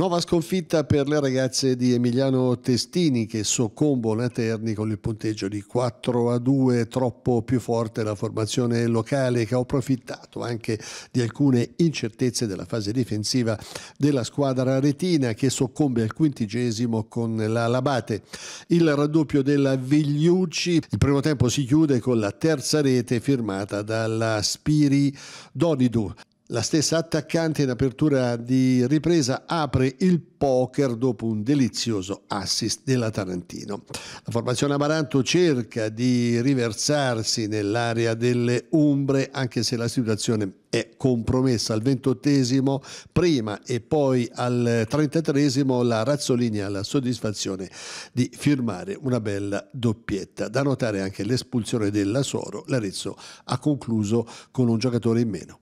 Nuova sconfitta per le ragazze di Emiliano Testini che soccombono a Terni con il punteggio di 4 a 2, troppo più forte la formazione locale che ha approfittato anche di alcune incertezze della fase difensiva della squadra retina che soccombe al quintigesimo con la Labate. Il raddoppio della Vigliucci, il primo tempo si chiude con la terza rete firmata dalla Spiri Donidu. La stessa attaccante in apertura di ripresa apre il poker dopo un delizioso assist della Tarantino. La formazione Amaranto cerca di riversarsi nell'area delle Umbre anche se la situazione è compromessa al ventottesimo prima e poi al trentatresimo la Razzolini ha la soddisfazione di firmare una bella doppietta. Da notare anche l'espulsione della Soro, l'Arezzo ha concluso con un giocatore in meno.